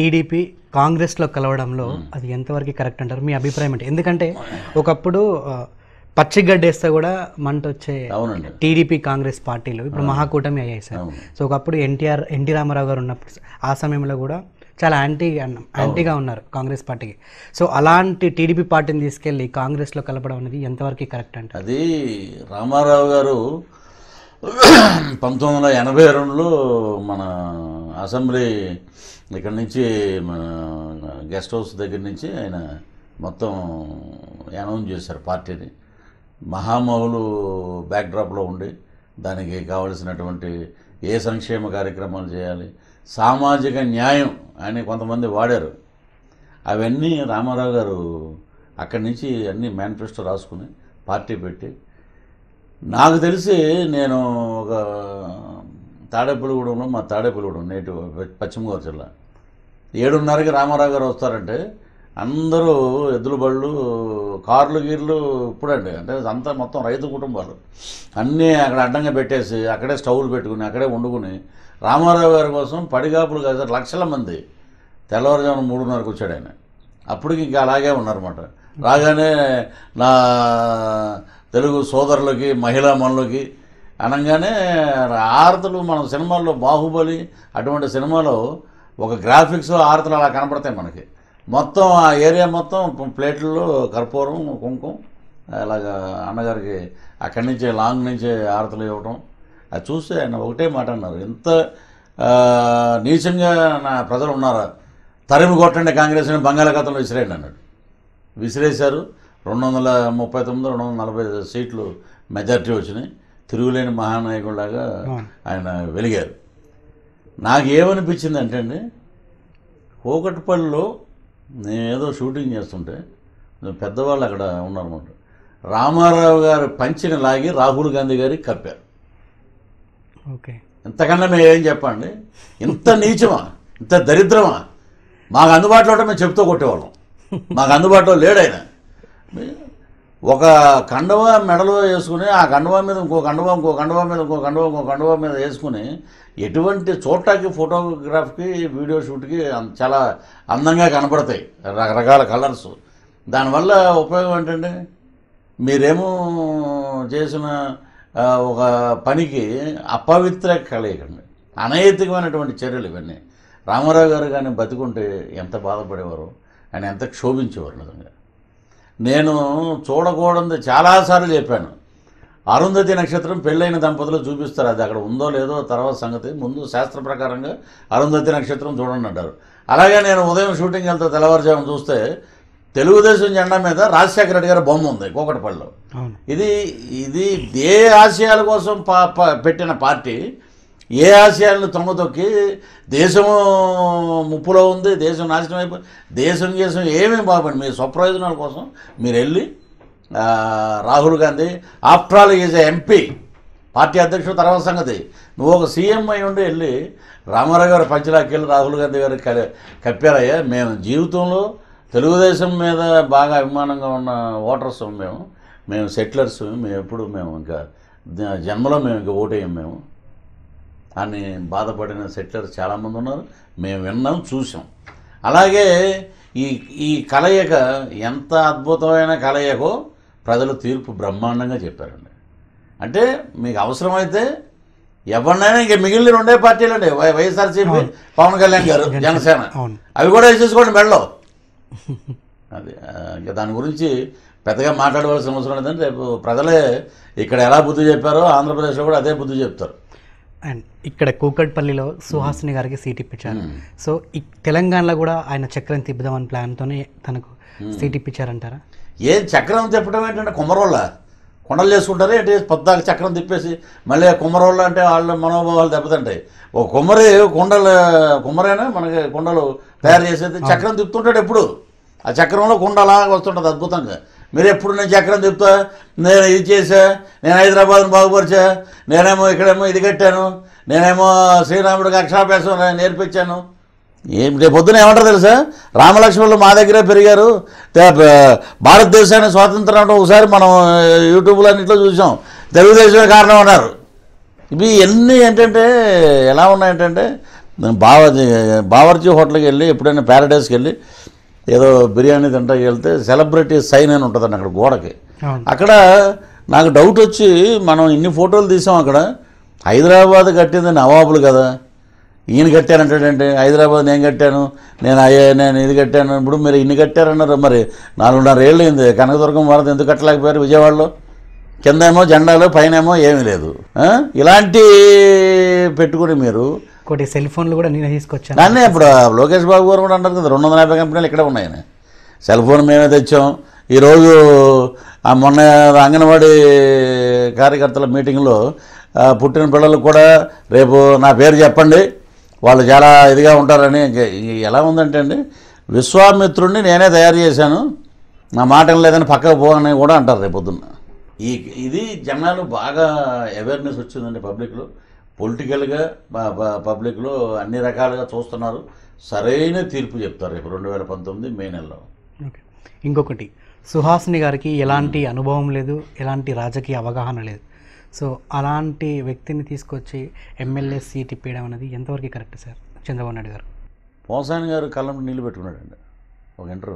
TDP కాంగ్రెస్లో కలవడంలో అది ఎంతవరకు కరెక్ట్ అంటారు మీ అభిప్రాయం అంటే ఎందుకంటే ఒకప్పుడు పచ్చి వేస్తే కూడా మంట వచ్చే టీడీపీ కాంగ్రెస్ పార్టీలు ఇప్పుడు మహాకూటమి అయ్యాయి సార్ సో ఒకప్పుడు ఎన్టీఆర్ ఎన్టీ రామారావు గారు ఉన్నప్పుడు ఆ సమయంలో కూడా చాలా యాంటీ యాంటీగా ఉన్నారు కాంగ్రెస్ పార్టీకి సో అలాంటి టీడీపీ పార్టీని తీసుకెళ్ళి కాంగ్రెస్లో కలపడం అనేది ఎంతవరకు కరెక్ట్ అంటే అది రామారావు గారు పంతొమ్మిది వందల ఎనభై రెండులో మన అసెంబ్లీ ఇక్కడ నుంచి మన గెస్ట్ హౌస్ దగ్గర నుంచి ఆయన మొత్తం అనౌన్స్ చేశారు పార్టీని మహామౌలు బ్యాక్డ్రాప్లో ఉండి దానికి కావలసినటువంటి ఏ సంక్షేమ కార్యక్రమాలు చేయాలి సామాజిక న్యాయం అని కొంతమంది వాడారు అవన్నీ రామారావు గారు అక్కడి నుంచి అన్ని మేనిఫెస్టో రాసుకుని పార్టీ పెట్టి నాకు తెలిసి నేను ఒక కూడా ఉన్నాం మా తాడేపల్లిగూడెం నేటి పశ్చిమ గోదావరి జిల్లా ఏడున్నరకి రామారావు గారు వస్తారంటే అందరూ ఎద్దుల బళ్ళు కార్లు గీర్లు ఇప్పుడండి అంటే అంతా మొత్తం రైతు కుటుంబాలు అన్నీ అక్కడ అడ్డంగా పెట్టేసి అక్కడే స్టవ్లు పెట్టుకుని అక్కడే వండుకుని రామారావు గారి కోసం పడిగాపులు కాదు లక్షల మంది తెల్లవారుజామున మూడున్నరకు వచ్చాడు ఆయన అప్పటికి ఇంకా అలాగే ఉన్నారన్నమాట రాగానే నా తెలుగు సోదరులకి మహిళా మనులకి అనగానే ఆరతలు మన సినిమాల్లో బాహుబలి అటువంటి సినిమాలో ఒక గ్రాఫిక్స్ ఆరతలు అలా కనపడతాయి మనకి మొత్తం ఆ ఏరియా మొత్తం ప్లేట్లలో కర్పూరం కుంకుమ ఇలాగా అన్నగారికి అక్కడి నుంచే లాంగ్ నుంచే ఆరతలు ఇవ్వటం అది చూస్తే ఆయన ఒకటే మాట అన్నారు ఎంత నీచంగా నా ప్రజలు ఉన్నారా తరిమి కొట్టండి కాంగ్రెస్ కాంగ్రెస్ని బంగాళాఖాతంలో విసిరేయండి అన్నాడు విసిరేశారు రెండు వందల ముప్పై తొమ్మిది రెండు వందల నలభై సీట్లు మెజార్టీ వచ్చినాయి తిరుగులేని మహానాయకుడిలాగా ఆయన వెలిగారు నాకు ఏమనిపించింది అంటే అండి కోకట్పల్లిలో నేనేదో షూటింగ్ చేస్తుంటే పెద్దవాళ్ళు అక్కడ ఉన్నారన్నమాట రామారావు గారు పంచిన లాగి రాహుల్ గాంధీ గారికి కప్పారు ఓకే ఇంతకన్నా మేము ఏం చెప్పండి ఇంత నీచమా ఇంత దరిద్రమా మాకు అందుబాటులో ఉంటే మేము చెప్తూ కొట్టేవాళ్ళం మాకు అందుబాటులో లేడైనా ఒక కండవ మెడలో వేసుకుని ఆ కండవ మీద ఇంకో కండవ ఇంకో కండవ మీద ఇంకో కండవ ఇంకో కండవ మీద వేసుకుని ఎటువంటి చోటకి ఫోటోగ్రాఫ్కి వీడియో షూట్కి చాలా అందంగా కనపడతాయి రకరకాల కలర్స్ దానివల్ల ఉపయోగం ఏంటంటే మీరేమో చేసిన ఒక పనికి అపవిత్ర కలయకండి అనైతికమైనటువంటి చర్యలు ఇవన్నీ రామారావు గారు కానీ బతికుంటే ఎంత బాధపడేవారు ఆయన ఎంత క్షోభించేవారు నిజంగా నేను చూడకూడదు చాలాసార్లు చెప్పాను అరుంధతి నక్షత్రం పెళ్ళైన దంపతులు చూపిస్తారు అది అక్కడ ఉందో లేదో తర్వాత సంగతి ముందు శాస్త్ర ప్రకారంగా అరుంధతి నక్షత్రం చూడండి అంటారు అలాగే నేను ఉదయం షూటింగ్ వెళ్తే తెల్లవారుజాము చూస్తే తెలుగుదేశం జెండా మీద రాజశేఖర రెడ్డి గారి బొమ్మ ఉంది కోకటపల్లిలో ఇది ఇది ఏ ఆశయాల కోసం పెట్టిన పార్టీ ఏ ఆశయాలను తొంగతొక్కి దేశము ముప్పులో ఉంది దేశం నాశనం అయిపోయి దేశం దేశం ఏమేమి బాగుపడి మీ స్వప్రయోజనాల కోసం మీరు వెళ్ళి Rahul Gandhi after all is MP party అధ్యక్షుడు తర్వాత సంగతి నువ్వు ఒక సీఎం అయి ఉండి వెళ్ళి రామారావు గారు పంచలాకెళ్ళి రాహుల్ గాంధీ గారు కప్పారయ్యా మేము జీవితంలో తెలుగుదేశం మీద బాగా అభిమానంగా ఉన్న ఓటర్స్ మేము మేము సెటిలర్స్ మేము ఎప్పుడు మేము ఇంకా జన్మలో మేము ఇంకా ఓటేయం మేము అని బాధపడిన సెట్లర్ చాలామంది ఉన్నారు మేము విన్నాం చూసాం అలాగే ఈ ఈ కలయిక ఎంత అద్భుతమైన కలయికో ప్రజలు తీర్పు బ్రహ్మాండంగా చెప్పారండి అంటే మీకు అవసరమైతే ఎవరినైనా ఇంకా మిగిలిన రెండే పార్టీలు అండి వైఎస్ఆర్సీపీ పవన్ కళ్యాణ్ గారు జనసేన అవి కూడా వేసేసుకోండి మెడలో అది ఇంకా దాని గురించి పెద్దగా మాట్లాడవలసిన అవసరం లేదండి రేపు ప్రజలే ఇక్కడ ఎలా బుద్ధి చెప్పారో ఆంధ్రప్రదేశ్లో కూడా అదే బుద్ధి చెప్తారు అండ్ ఇక్కడ కూకట్పల్లిలో సుహాసిని గారికి సీట్ ఇప్పించారు hmm. సో తెలంగాణలో కూడా ఆయన చక్రం తిప్పుదామని ప్లాన్తోనే తనకు hmm. సీట్ ఇప్పించారంటారా ఏం చక్రం తిప్పడం ఏంటంటే కుమరోళ్ళ కొండలు చేసుకుంటారు అంటే పద్దాకి చక్రం తిప్పేసి మళ్ళీ కుమ్మరోళ్ళు అంటే వాళ్ళ మనోభావాలు దెబ్బతింటాయి ఓ కుమ్మరి కొండలు కుమ్మరైనా మనకి కొండలు తయారు చేసేది చక్రం తిప్పుతుంటాడు ఎప్పుడు ఆ చక్రంలో కుండ అలాగ వస్తుంటుంది అద్భుతంగా మీరు ఎప్పుడు నేను చక్రం చెప్తా నేను ఇది చేశా నేను హైదరాబాద్ను బాగుపరిచా నేనేమో ఇక్కడేమో ఇది కట్టాను నేనేమో శ్రీరాముడికి అక్షరాభ్యాసం నేర్పించాను ఏం రేపు పొద్దున ఏమంటారు తెలుసా రామలక్ష్మణులు మా దగ్గరే పెరిగారు భారతదేశాన్ని స్వాతంత్రం అంటే ఒకసారి మనం యూట్యూబ్లో అన్నింటిలో చూసాం తెలుగుదేశమే కారణం అన్నారు ఇవి ఎన్ని ఏంటంటే ఎలా ఉన్నాయంటే బావ బావర్జీ హోటల్కి వెళ్ళి ఎప్పుడైనా ప్యారడైస్కి వెళ్ళి ఏదో బిర్యానీ తింటా వెళ్తే సెలబ్రిటీ సైన్ అని ఉంటుందండి అక్కడ గోడకి అక్కడ నాకు డౌట్ వచ్చి మనం ఇన్ని ఫోటోలు తీసాం అక్కడ హైదరాబాద్ కట్టింది నవాబులు కదా ఈయన కట్టారంటాడంటే హైదరాబాద్ నేను కట్టాను నేను అయ్యా నేను ఇది కట్టాను ఇప్పుడు మీరు ఇన్ని కట్టారన్నారు మరి నాలుగున్నర ఏళ్ళు అయింది కనకదుర్గం వరద ఎందుకు కట్టలేకపోయారు విజయవాడలో కిందేమో పైన పైనేమో ఏమీ లేదు ఇలాంటి పెట్టుకుని మీరు ఒకటి సెల్ ఫోన్లు కూడా నేను తీసుకొచ్చాను నన్నే ఇప్పుడు లోకేష్ బాబు గారు కూడా అంటారు కదా రెండు వందల యాభై కంపెనీలు ఇక్కడ ఉన్నాయని సెల్ ఫోన్ మేమే తెచ్చాం ఈరోజు మొన్న అంగన్వాడీ కార్యకర్తల మీటింగ్లో పుట్టిన పిల్లలకు కూడా రేపు నా పేరు చెప్పండి వాళ్ళు చాలా ఇదిగా ఉంటారని ఎలా ఉందంటే అండి విశ్వామిత్రుడిని నేనే తయారు చేశాను నా మాట లేదని పక్కకు పోవని కూడా అంటారు రేపొద్దున్న ఈ ఇది జనాలు బాగా అవేర్నెస్ వచ్చిందండి పబ్లిక్లో పొలిటికల్గా పబ్లిక్లో అన్ని రకాలుగా చూస్తున్నారు సరైన తీర్పు చెప్తారు రేపు రెండు వేల పంతొమ్మిది మే నెలలో ఇంకొకటి సుహాసిని గారికి ఎలాంటి అనుభవం లేదు ఎలాంటి రాజకీయ అవగాహన లేదు సో అలాంటి వ్యక్తిని తీసుకొచ్చి ఎమ్మెల్యే సీట్ ఇప్పేయడం అనేది ఎంతవరకు కరెక్ట్ సార్ చంద్రబాబు నాయుడు గారు పోసాని గారు కళ్ళం నీళ్ళు పెట్టుకున్నాడండి ఒక ఇంటర్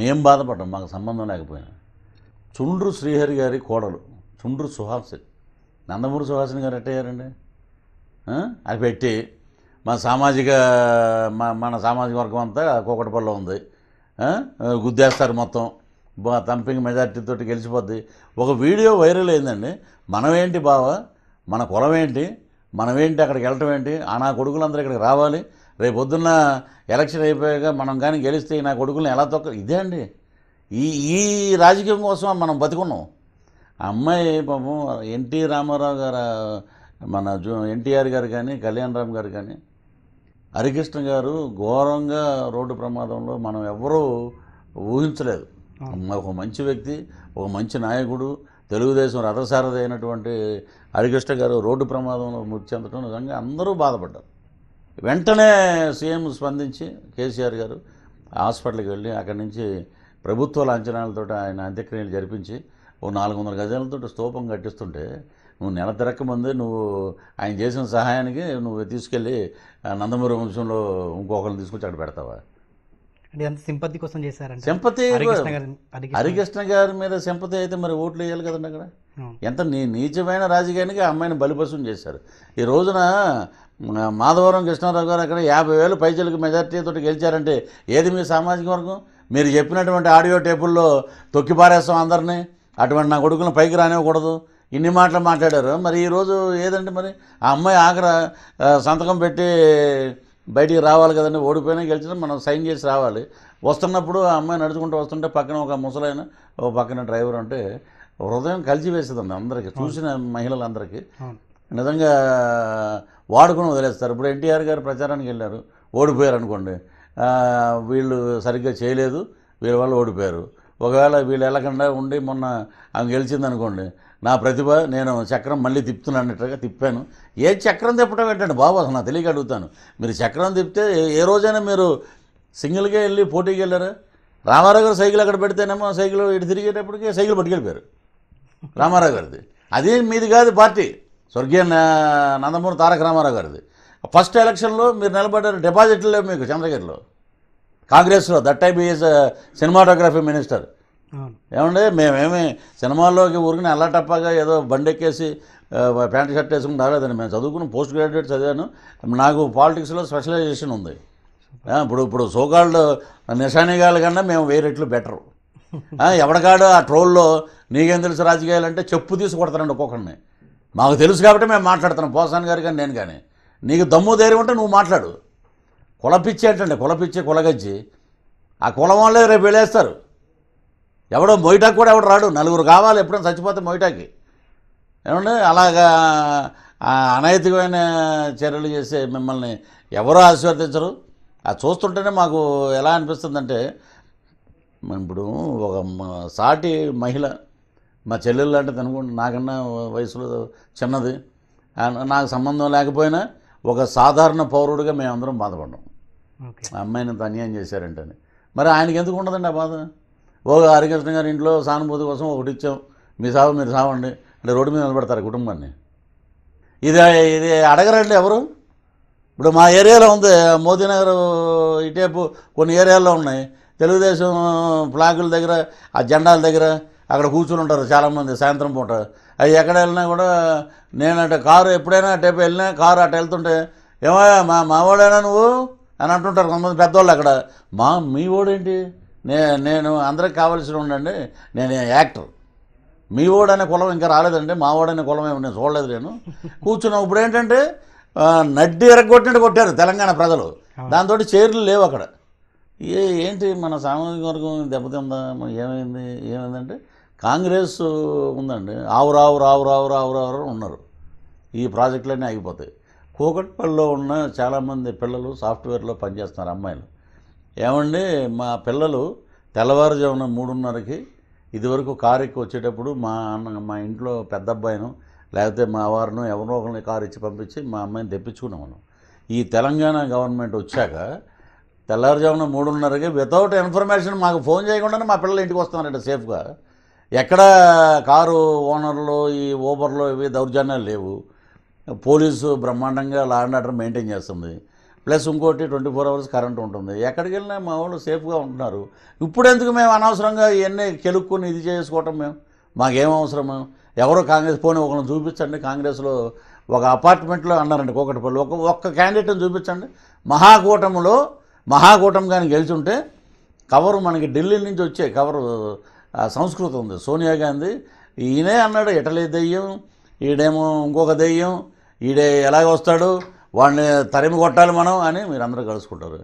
మేం బాధపడ్డాం మాకు సంబంధం లేకపోయినా చుండ్రు శ్రీహరి గారి కోడలు చుండ్రు సుహాసి నందమూరి సుహాసిని గారు ఎట్టయ్యారండి అది పెట్టి మన సామాజిక మన సామాజిక వర్గం అంతా కూకటపల్లిలో ఉంది గుద్దేస్తారు మొత్తం తంపింగ్ మెజార్టీతో గెలిచిపోద్ది ఒక వీడియో వైరల్ అయిందండి మనమేంటి బావ మన కులం ఏంటి మనమేంటి అక్కడికి వెళ్ళటం ఏంటి ఆ నా కొడుకులందరూ ఇక్కడికి రావాలి రేపు పొద్దున్న ఎలక్షన్ అయిపోయాక మనం కానీ గెలిస్తే నా కొడుకులను ఎలా తొక్క ఇదే అండి ఈ ఈ రాజకీయం కోసం మనం బతుకున్నాం అమ్మాయి పాపం ఎన్టీ రామారావు గారు మన జూ ఎన్టీఆర్ గారు కానీ కళ్యాణ్ రామ్ గారు కానీ హరికృష్ణ గారు ఘోరంగా రోడ్డు ప్రమాదంలో మనం ఎవరూ ఊహించలేదు ఒక మంచి వ్యక్తి ఒక మంచి నాయకుడు తెలుగుదేశం రథసారథ అయినటువంటి హరికృష్ణ గారు రోడ్డు ప్రమాదంలో మృతి చెందడం నిజంగా అందరూ బాధపడ్డారు వెంటనే సీఎం స్పందించి కేసీఆర్ గారు హాస్పిటల్కి వెళ్ళి అక్కడి నుంచి ప్రభుత్వ లాంఛనాలతో ఆయన అంత్యక్రియలు జరిపించి ఓ నాలుగు వందల గజాలతో స్తూపం కట్టిస్తుంటే నువ్వు నెల తిరక్క ముందే నువ్వు ఆయన చేసిన సహాయానికి నువ్వు తీసుకెళ్ళి నందమూరి వంశంలో ఇంకొకరిని తీసుకొచ్చి అక్కడ పెడతావా సింపతి కోసం చేశారంటే సింపతి హరికృష్ణ గారి మీద సింపతి అయితే మరి ఓట్లు వేయాలి కదండి అక్కడ ఎంత నీ నీచమైన రాజకీయానికి అమ్మాయిని బలిపశం చేశారు ఈ రోజున మాధవరం కృష్ణారావు గారు అక్కడ యాభై వేలు పైచలకు మెజార్టీతో గెలిచారంటే ఏది మీ సామాజిక వర్గం మీరు చెప్పినటువంటి ఆడియో టేపుల్లో తొక్కిపారేస్తాం అందరినీ అటువంటి నా కొడుకులను పైకి రానివ్వకూడదు ఇన్ని మాటలు మాట్లాడారు మరి ఈరోజు ఏదంటే మరి ఆ అమ్మాయి ఆఖరి సంతకం పెట్టి బయటికి రావాలి కదండి ఓడిపోయినా గెలిచినా మనం సైన్ చేసి రావాలి వస్తున్నప్పుడు ఆ అమ్మాయి నడుచుకుంటూ వస్తుంటే పక్కన ఒక ముసలైన ఒక పక్కన డ్రైవర్ అంటే హృదయం కలిసి వేసేదండి అందరికీ చూసిన మహిళలందరికీ నిజంగా వాడుకుని వదిలేస్తారు ఇప్పుడు ఎన్టీఆర్ గారు ప్రచారానికి వెళ్ళారు ఓడిపోయారు అనుకోండి వీళ్ళు సరిగ్గా చేయలేదు వీళ్ళ వల్ల ఓడిపోయారు ఒకవేళ వీళ్ళు వెళ్ళకుండా ఉండి మొన్న ఆమె గెలిచిందనుకోండి నా ప్రతిభ నేను చక్రం మళ్ళీ తిప్పుతున్నాను అన్నట్టుగా తిప్పాను ఏ చక్రం తిప్పడం ఏంటండి బాబు అసలు నా తెలియక అడుగుతాను మీరు చక్రం తిప్పితే ఏ రోజైనా మీరు సింగిల్గా వెళ్ళి పోటీకి వెళ్ళారా రామారావు గారు సైకిల్ అక్కడ పెడితేనేమో సైకిల్ ఇటు తిరిగేటప్పటికి సైకిల్ పట్టుకెళ్ళిపోయారు రామారావు గారిది అది మీది కాదు పార్టీ స్వర్గీయ నందమూరి తారక రామారావు గారిది ఫస్ట్ ఎలక్షన్లో మీరు నిలబడ్డారు డిపాజిట్లు లేవు మీకు చంద్రగిరిలో కాంగ్రెస్లో that type is cinematography minister ఏమంటే మేమేమి సినిమాల్లోకి ఊరికి అల్లటప్పగా ఏదో బండెక్కేసి ప్యాంట్ షర్ట్ వేసుకుని రాలేదండి మేము చదువుకుని పోస్ట్ గ్రాడ్యుయేట్ చదివాను నాకు పాలిటిక్స్లో స్పెషలైజేషన్ ఉంది ఇప్పుడు ఇప్పుడు సోకాల్డ్ నిశానిగాల కన్నా మేము వేరే బెటర్ ఎవడకాడు ఆ ట్రోల్లో నీకేం తెలుసు రాజకీయాలు అంటే చెప్పు తీసి కొడతానండి ఒక్కొక్కడిని మాకు తెలుసు కాబట్టి మేము మాట్లాడుతున్నాం పోసాన్ గారు కానీ నేను కానీ నీకు దమ్ము ధైర్యం ఉంటే నువ్వు మాట్లాడు కులపిచ్చి ఏంటండి కులపిచ్చి కులగజ్జి ఆ కులం వాళ్ళే రేపు వెళ్ళేస్తారు ఎవడో మొయిటాకి కూడా ఎవడు రాడు నలుగురు కావాలి ఎప్పుడైనా చచ్చిపోతే మొయిటాకి ఏమండి అలాగా అనైతికమైన చర్యలు చేసే మిమ్మల్ని ఎవరో ఆశీర్వదించరు అది చూస్తుంటేనే మాకు ఎలా అనిపిస్తుందంటే ఇప్పుడు ఒక సాటి మహిళ మా చెల్లెళ్ళు అంటే అనుకోండి నాకన్నా వయసులో చిన్నది నాకు సంబంధం లేకపోయినా ఒక సాధారణ పౌరుడిగా మేమందరం బాధపడ్డాం అమ్మాయిని అన్యాయం చేశారంటే మరి ఆయనకి ఎందుకు ఉండదండి ఆ బాధ ఓ హరికృష్ణ గారి ఇంట్లో సానుభూతి కోసం ఒకటి ఇచ్చాం మీ సాగు మీరు సావండి అంటే రోడ్డు మీద నిలబడతారు కుటుంబాన్ని ఇది ఇది అడగరండి ఎవరు ఇప్పుడు మా ఏరియాలో ఉంది మోదీనగర్ ఇటేపు కొన్ని ఏరియాల్లో ఉన్నాయి తెలుగుదేశం ఫ్లాగుల దగ్గర ఆ జెండాల దగ్గర అక్కడ కూర్చుని ఉంటారు చాలామంది సాయంత్రం పూట అవి ఎక్కడ వెళ్ళినా కూడా నేనంటే కారు ఎప్పుడైనా అటేపు వెళ్ళినా కారు అటు వెళ్తుంటే ఏమో మా మావాడైనా నువ్వు అని అంటుంటారు కొంతమంది పెద్దవాళ్ళు అక్కడ మా మీ ఓడేంటి నే నేను అందరికి కావాల్సిన ఉండండి నేను యాక్టర్ మీ ఓడనే కులం ఇంకా రాలేదండి మా ఓడనే కులం ఏమి నేను చూడలేదు నేను కూర్చున్నాం ఇప్పుడు ఏంటంటే నడ్డి ఎరగొట్టినట్టు కొట్టారు తెలంగాణ ప్రజలు దాంతో చైర్లు లేవు అక్కడ ఏ ఏంటి మన సామాజిక వర్గం దెబ్బతిందా ఏమైంది ఏమైందంటే కాంగ్రెస్ ఉందండి ఆవు ఉన్నారు ఈ ప్రాజెక్టులన్నీ ఆగిపోతాయి కూకట్పల్లిలో ఉన్న చాలామంది పిల్లలు సాఫ్ట్వేర్లో పనిచేస్తున్నారు అమ్మాయిలు ఏమండి మా పిల్లలు తెల్లవారుజామున మూడున్నరకి ఇదివరకు కారు ఎక్కి వచ్చేటప్పుడు మా అన్న మా ఇంట్లో పెద్ద అబ్బాయిను లేకపోతే మా వారిను ఎవరినో ఒకరిని కారు ఇచ్చి పంపించి మా అమ్మాయిని తెప్పించుకున్నాము ఈ తెలంగాణ గవర్నమెంట్ వచ్చాక తెల్లవారుజామున మూడున్నరకి వితౌట్ ఇన్ఫర్మేషన్ మాకు ఫోన్ చేయకుండానే మా పిల్లలు ఇంటికి వస్తున్నారంటే సేఫ్గా ఎక్కడ కారు ఓనర్లు ఈ ఊబర్లు ఇవి దౌర్జన్యాలు లేవు పోలీసు బ్రహ్మాండంగా లా అండ్ ఆర్డర్ మెయింటైన్ చేస్తుంది ప్లస్ ఇంకోటి ట్వంటీ ఫోర్ అవర్స్ కరెంట్ ఉంటుంది ఎక్కడికి వెళ్ళినా మా వాళ్ళు సేఫ్గా ఉంటున్నారు ఇప్పుడు ఎందుకు మేము అనవసరంగా ఇవన్నీ కెలుక్కుని ఇది చేసుకోవటం మేము మాకేం అవసరము ఎవరో కాంగ్రెస్ పోనీ ఒకరిని చూపించండి కాంగ్రెస్లో ఒక అపార్ట్మెంట్లో అన్నారండి కోకటిపల్లి ఒక ఒక్క క్యాండిడేట్ని చూపించండి మహాకూటమిలో మహాకూటమి కానీ గెలిచుంటే కవరు మనకి ఢిల్లీ నుంచి వచ్చే కవరు సంస్కృతం ఉంది సోనియా గాంధీ ఈయనే అన్నాడు ఇటలీ దెయ్యం ఈడేమో ఇంకొక దెయ్యం ఈడే ఎలాగ వస్తాడు వాడిని తరిమి కొట్టాలి మనం అని మీరు అందరూ కలుసుకుంటారు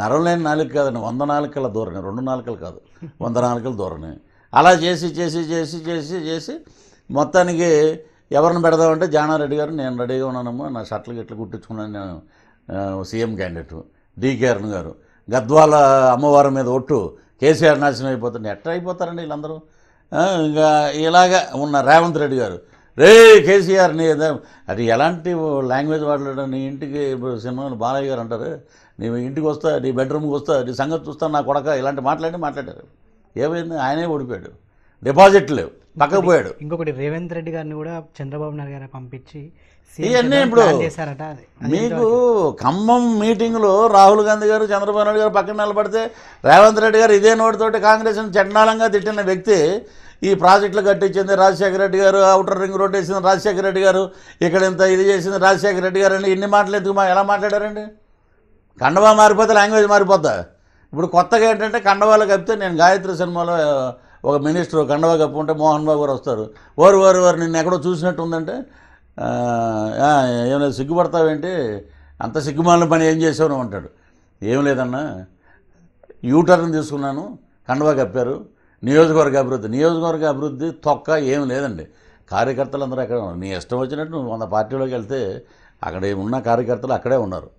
నరం లేని నాలుగు కాదండి వంద నాలుకల ధోరణి రెండు నాలుకలు కాదు వంద నాలుకల ధోరణి అలా చేసి చేసి చేసి చేసి చేసి మొత్తానికి ఎవరిని పెడదామంటే జానారెడ్డి గారు నేను రెడీగా ఉన్నానమ్మా నా షర్ట్లు గిట్లు కుట్టించుకున్నాను నేను సీఎం క్యాండిడేట్ డీకే గారు గద్వాల అమ్మవారి మీద ఒట్టు కేసీఆర్ నాశనం అయిపోతుంది ఎట్లా అయిపోతారండి వీళ్ళందరూ ఇంకా ఇలాగ ఉన్న రేవంత్ రెడ్డి గారు రే కేసీఆర్ నీ అది ఎలాంటి లాంగ్వేజ్ వాడలేడు నీ ఇంటికి ఇప్పుడు సినిమాలు బాలయ్య గారు అంటారు నీ ఇంటికి వస్తా నీ బెడ్రూమ్కి వస్తా నీ సంగతి చూస్తా నా కొడక ఇలాంటి మాట్లాడి మాట్లాడారు ఏమైంది ఆయనే ఓడిపోయాడు డిపాజిట్ లేవు పక్కకు పోయాడు ఇంకొకటి రేవంత్ రెడ్డి గారిని కూడా చంద్రబాబు నాయుడు గారు పంపించి ఇవన్నీ ఇప్పుడు మీకు ఖమ్మం మీటింగ్లో రాహుల్ గాంధీ గారు చంద్రబాబు నాయుడు గారు పక్కన నిలబడితే రేవంత్ రెడ్డి గారు ఇదే నోటితోటి కాంగ్రెస్ చండాలంగా తిట్టిన వ్యక్తి ఈ ప్రాజెక్టులు కట్టించింది రాజశేఖర రెడ్డి గారు అవుటర్ రింగ్ రోడ్ వేసింది రాజశేఖర రెడ్డి గారు ఇక్కడ ఇంత ఇది చేసింది రాజశేఖర రెడ్డి గారు అని ఇన్ని మాటలు ఎందుకు మా ఎలా మాట్లాడారండి కండవా మారిపోతే లాంగ్వేజ్ మారిపోతా ఇప్పుడు కొత్తగా ఏంటంటే కండవాలో కప్పితే నేను గాయత్రి సినిమాలో ఒక మినిస్టర్ కండవా కప్పు ఉంటే మోహన్ బాబు గారు వస్తారు ఓరు ఓరు ఓరు నిన్ను ఎక్కడో చూసినట్టు ఉందంటే ఏమైనా సిగ్గుపడతావేంటి అంత సిగ్గుమాలిన పని ఏం చేసావు అంటాడు ఏం లేదన్నా యూటర్న్ తీసుకున్నాను కండవా కప్పారు నియోజకవర్గ అభివృద్ధి నియోజకవర్గ అభివృద్ధి తొక్క ఏం లేదండి కార్యకర్తలు అక్కడే అక్కడ నీ ఇష్టం వచ్చినట్టు నువ్వు వంద పార్టీలోకి వెళ్తే అక్కడ ఉన్న కార్యకర్తలు అక్కడే ఉన్నారు